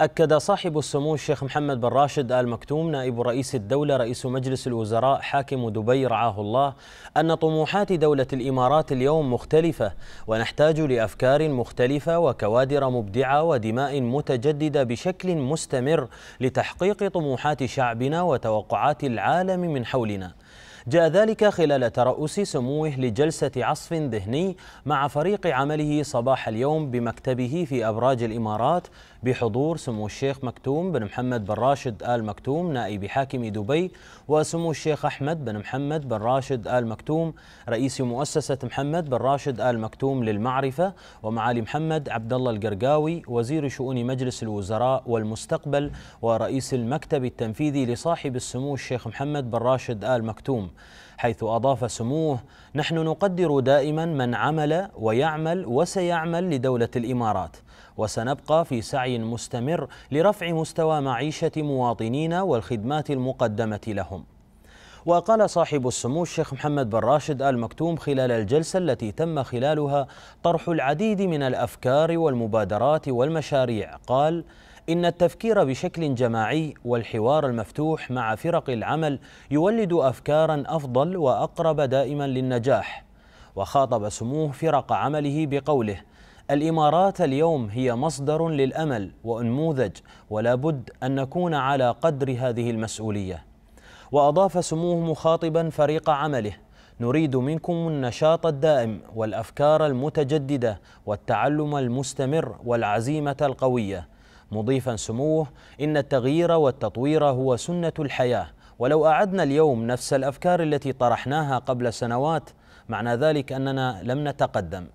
أكد صاحب السمو الشيخ محمد بن راشد آل مكتوم نائب رئيس الدولة رئيس مجلس الوزراء حاكم دبي رعاه الله أن طموحات دولة الإمارات اليوم مختلفة ونحتاج لأفكار مختلفة وكوادر مبدعة ودماء متجددة بشكل مستمر لتحقيق طموحات شعبنا وتوقعات العالم من حولنا جاء ذلك خلال ترأس سموه لجلسة عصف ذهني مع فريق عمله صباح اليوم بمكتبه في أبراج الإمارات بحضور سمو الشيخ مكتوم بن محمد بن راشد آل مكتوم نائب حاكم دبي وسمو الشيخ أحمد بن محمد بن راشد آل مكتوم رئيس مؤسسة محمد بن راشد آل مكتوم للمعرفة ومعالي محمد عبد الله القرقاوي وزير شؤون مجلس الوزراء والمستقبل ورئيس المكتب التنفيذي لصاحب السمو الشيخ محمد بن راشد آل مكتوم حيث أضاف سموه نحن نقدر دائما من عمل ويعمل وسيعمل لدولة الإمارات وسنبقى في سعي مستمر لرفع مستوى معيشة مواطنينا والخدمات المقدمة لهم وقال صاحب السمو الشيخ محمد بن راشد آل مكتوم خلال الجلسة التي تم خلالها طرح العديد من الأفكار والمبادرات والمشاريع قال إن التفكير بشكل جماعي والحوار المفتوح مع فرق العمل يولد أفكارا أفضل وأقرب دائما للنجاح وخاطب سموه فرق عمله بقوله الإمارات اليوم هي مصدر للأمل وأنموذج ولا بد أن نكون على قدر هذه المسؤولية وأضاف سموه مخاطبا فريق عمله نريد منكم النشاط الدائم والأفكار المتجددة والتعلم المستمر والعزيمة القوية مضيفا سموه إن التغيير والتطوير هو سنة الحياة ولو أعدنا اليوم نفس الأفكار التي طرحناها قبل سنوات معنى ذلك أننا لم نتقدم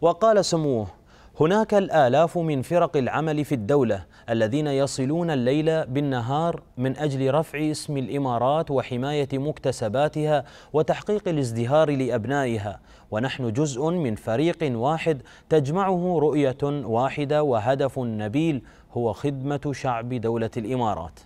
وقال سموه هناك الآلاف من فرق العمل في الدولة الذين يصلون الليل بالنهار من أجل رفع اسم الإمارات وحماية مكتسباتها وتحقيق الازدهار لأبنائها ونحن جزء من فريق واحد تجمعه رؤية واحدة وهدف نبيل هو خدمة شعب دولة الإمارات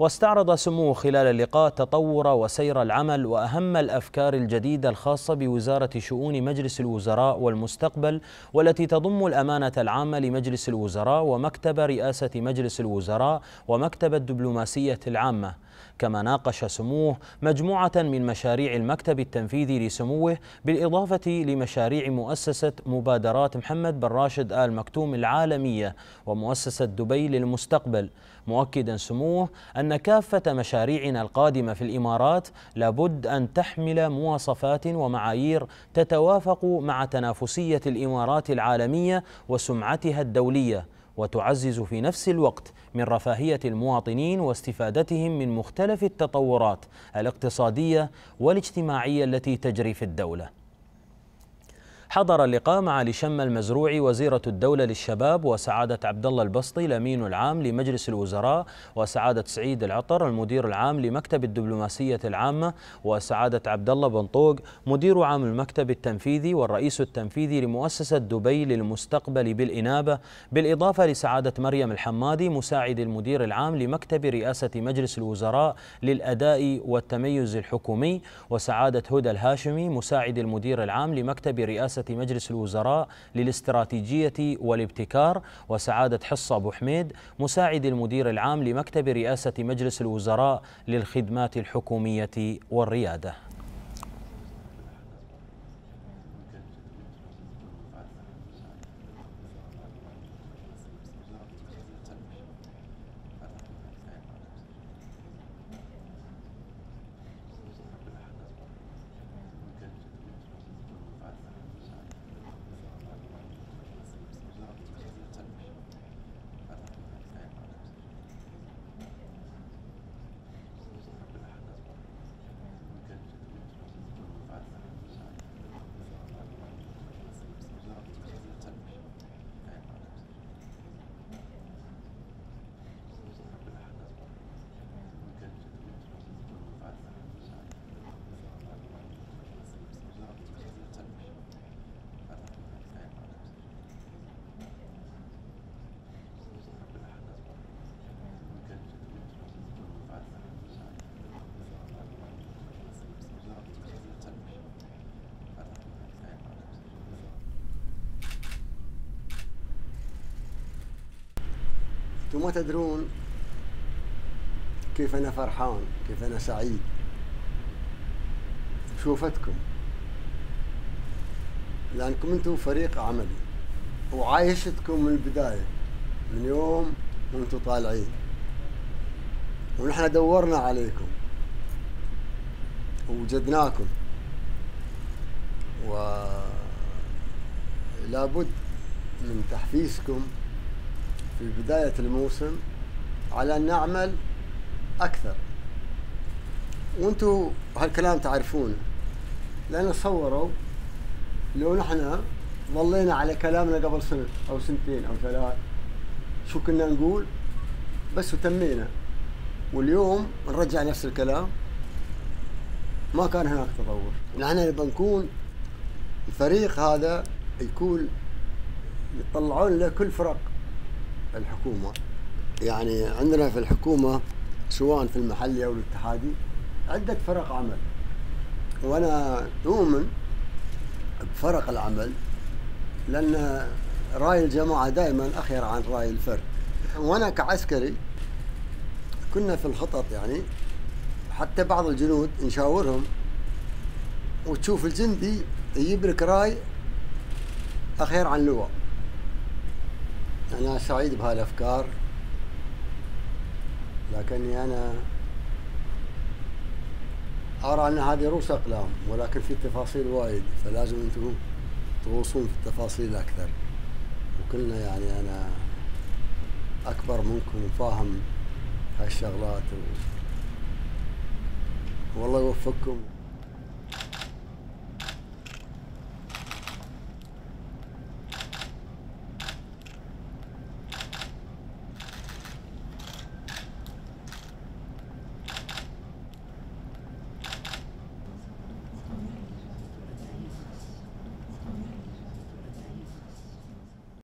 واستعرض سموه خلال اللقاء تطور وسير العمل وأهم الأفكار الجديدة الخاصة بوزارة شؤون مجلس الوزراء والمستقبل والتي تضم الأمانة العامة لمجلس الوزراء ومكتب رئاسة مجلس الوزراء ومكتب الدبلوماسية العامة كما ناقش سموه مجموعة من مشاريع المكتب التنفيذي لسموه بالإضافة لمشاريع مؤسسة مبادرات محمد بن راشد آل مكتوم العالمية ومؤسسة دبي للمستقبل مؤكدا سموه أن أن كافة مشاريعنا القادمة في الإمارات لابد أن تحمل مواصفات ومعايير تتوافق مع تنافسية الإمارات العالمية وسمعتها الدولية وتعزز في نفس الوقت من رفاهية المواطنين واستفادتهم من مختلف التطورات الاقتصادية والاجتماعية التي تجري في الدولة حضر اللقاء مع لشم المزروعي وزيرة الدولة للشباب وسعادة عبد الله البسطي الأمين العام لمجلس الوزراء وسعادة سعيد العطر المدير العام لمكتب الدبلوماسية العامة وسعادة عبد الله بن طوق مدير عام المكتب التنفيذي والرئيس التنفيذي لمؤسسة دبي للمستقبل بالإنابة بالإضافة لسعادة مريم الحمادي مساعد المدير العام لمكتب رئاسة مجلس الوزراء للأداء والتميز الحكومي وسعادة هدى الهاشمي مساعد المدير العام لمكتب رئاسة مجلس الوزراء للاستراتيجية والابتكار وسعادة حصة أبو حميد مساعد المدير العام لمكتب رئاسة مجلس الوزراء للخدمات الحكومية والريادة انتم ما تدرون كيف انا فرحان كيف انا سعيد شوفتكم لانكم انتم فريق عملي وعايشتكم من البدايه من يوم وانتم طالعين ونحن دورنا عليكم ووجدناكم و لابد من تحفيزكم في بداية الموسم على أن نعمل أكثر وأنتوا هالكلام تعرفونه لأن صوروا لو نحن ظلينا على كلامنا قبل سنة أو سنتين أو ثلاث شو كنا نقول بس وتمينا واليوم نرجع نفس الكلام ما كان هناك تطور نحن نبغى نكون الفريق هذا يكون يطلعون له كل فرق الحكومه يعني عندنا في الحكومه سواء في المحلي او الاتحادي عده فرق عمل وانا اؤمن بفرق العمل لان راي الجماعه دائما اخير عن راي الفرد وانا كعسكري كنا في الخطط يعني حتى بعض الجنود نشاورهم وتشوف الجندي يجيب لك راي اخير عن لواء أنا سعيد بهالأفكار لكني أنا أرى أن هذه رؤوس أقلام ولكن في تفاصيل وايد فلازم أنتم تغوصون في التفاصيل أكثر وكلنا يعني أنا أكبر منكم وفاهم هالشغلات و... والله يوفقكم